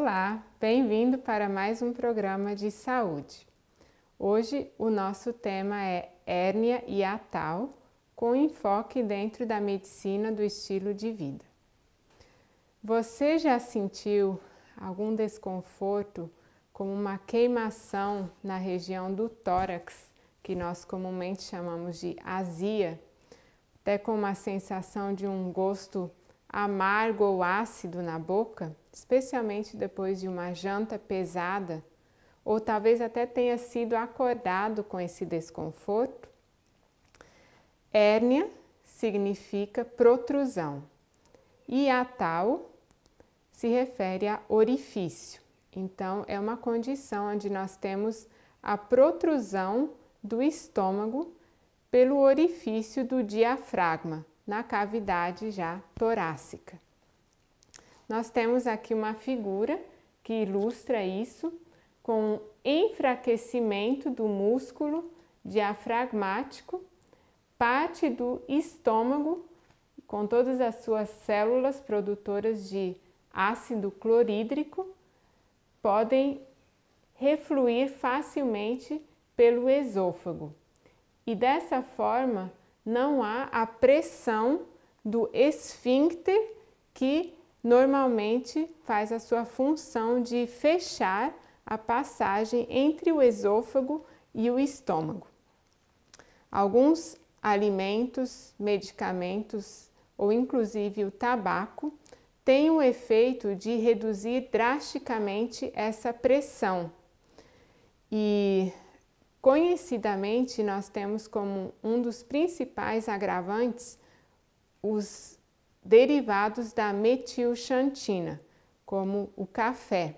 Olá, bem-vindo para mais um programa de saúde. Hoje o nosso tema é hérnia e atal, com enfoque dentro da medicina do estilo de vida. Você já sentiu algum desconforto, como uma queimação na região do tórax, que nós comumente chamamos de azia, até com uma sensação de um gosto amargo ou ácido na boca, especialmente depois de uma janta pesada, ou talvez até tenha sido acordado com esse desconforto. Hérnia significa protrusão e atal se refere a orifício. Então, é uma condição onde nós temos a protrusão do estômago pelo orifício do diafragma, na cavidade já torácica. Nós temos aqui uma figura que ilustra isso com enfraquecimento do músculo diafragmático, parte do estômago com todas as suas células produtoras de ácido clorídrico podem refluir facilmente pelo esôfago. E dessa forma, não há a pressão do esfíncter que normalmente faz a sua função de fechar a passagem entre o esôfago e o estômago. Alguns alimentos, medicamentos ou inclusive o tabaco têm o efeito de reduzir drasticamente essa pressão. E Conhecidamente, nós temos como um dos principais agravantes os derivados da metilxantina, como o café.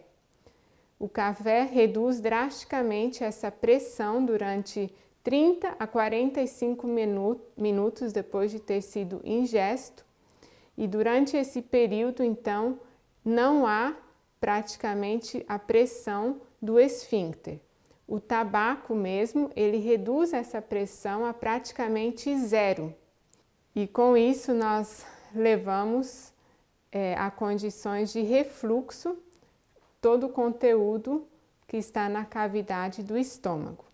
O café reduz drasticamente essa pressão durante 30 a 45 minutos depois de ter sido ingesto, e durante esse período, então, não há praticamente a pressão do esfíncter. O tabaco mesmo, ele reduz essa pressão a praticamente zero. E com isso nós levamos é, a condições de refluxo todo o conteúdo que está na cavidade do estômago.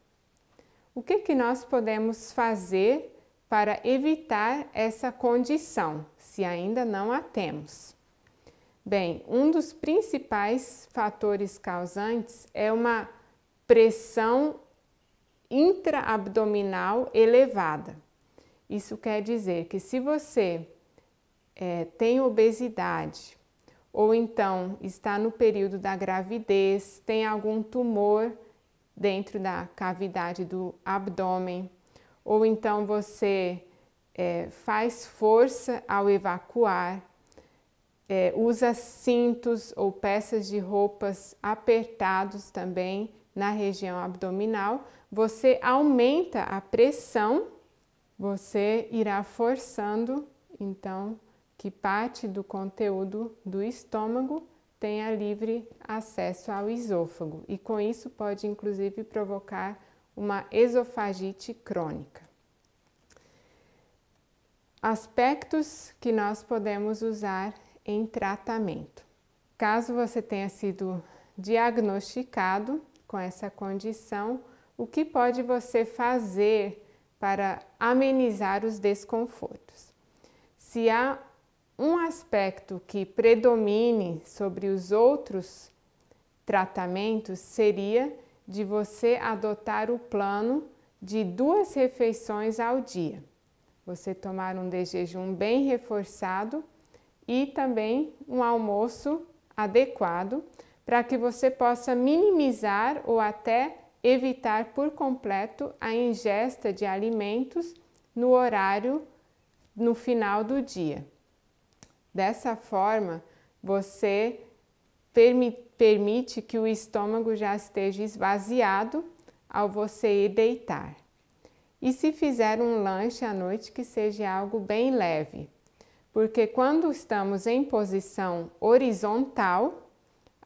O que, que nós podemos fazer para evitar essa condição, se ainda não a temos? Bem, um dos principais fatores causantes é uma pressão intraabdominal elevada. Isso quer dizer que se você é, tem obesidade ou então está no período da gravidez, tem algum tumor dentro da cavidade do abdômen, ou então você é, faz força ao evacuar, é, usa cintos ou peças de roupas apertados também na região abdominal, você aumenta a pressão, você irá forçando então que parte do conteúdo do estômago tenha livre acesso ao esôfago e com isso pode inclusive provocar uma esofagite crônica. Aspectos que nós podemos usar em tratamento. Caso você tenha sido diagnosticado com essa condição, o que pode você fazer para amenizar os desconfortos? Se há um aspecto que predomine sobre os outros tratamentos seria de você adotar o plano de duas refeições ao dia. Você tomar um desjejum bem reforçado e também um almoço adequado para que você possa minimizar ou até evitar por completo a ingesta de alimentos no horário no final do dia. Dessa forma, você permite que o estômago já esteja esvaziado ao você ir deitar. E se fizer um lanche à noite, que seja algo bem leve, porque quando estamos em posição horizontal,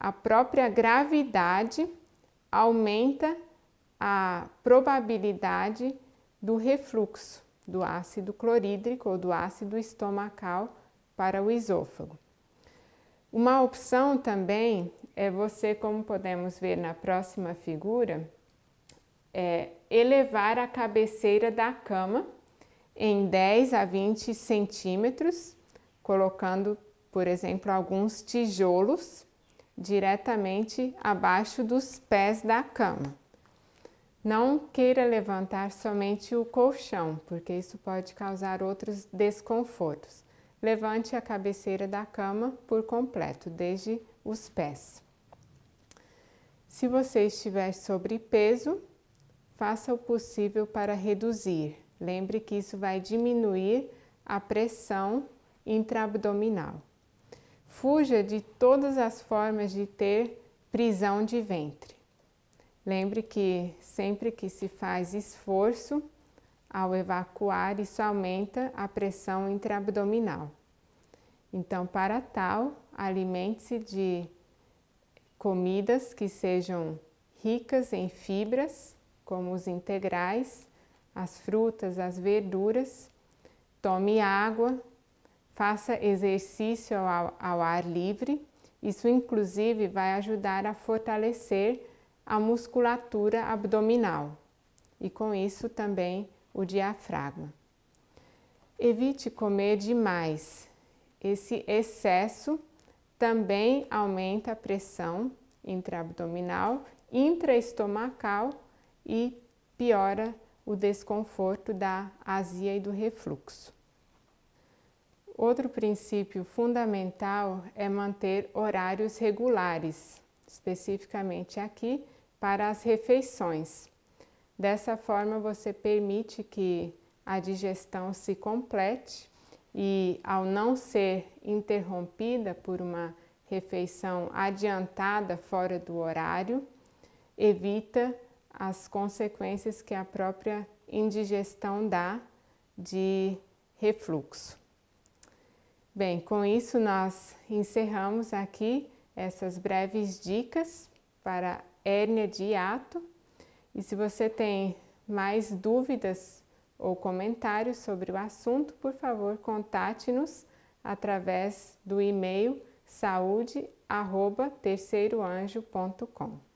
a própria gravidade aumenta a probabilidade do refluxo do ácido clorídrico ou do ácido estomacal para o esôfago. Uma opção também é você, como podemos ver na próxima figura, é elevar a cabeceira da cama em 10 a 20 centímetros, colocando, por exemplo, alguns tijolos diretamente abaixo dos pés da cama. Não queira levantar somente o colchão, porque isso pode causar outros desconfortos. Levante a cabeceira da cama por completo, desde os pés. Se você estiver sobrepeso, faça o possível para reduzir. Lembre que isso vai diminuir a pressão intraabdominal. Fuja de todas as formas de ter prisão de ventre. Lembre que sempre que se faz esforço ao evacuar, isso aumenta a pressão intraabdominal. Então, para tal, alimente-se de comidas que sejam ricas em fibras, como os integrais, as frutas, as verduras. Tome água, Faça exercício ao, ao ar livre, isso inclusive vai ajudar a fortalecer a musculatura abdominal e com isso também o diafragma. Evite comer demais. Esse excesso também aumenta a pressão intraabdominal, intraestomacal e piora o desconforto da azia e do refluxo. Outro princípio fundamental é manter horários regulares, especificamente aqui para as refeições. Dessa forma, você permite que a digestão se complete e, ao não ser interrompida por uma refeição adiantada fora do horário, evita as consequências que a própria indigestão dá de refluxo. Bem, com isso nós encerramos aqui essas breves dicas para hérnia de hiato. E se você tem mais dúvidas ou comentários sobre o assunto, por favor, contate-nos através do e-mail saúde@terceiroanjo.com.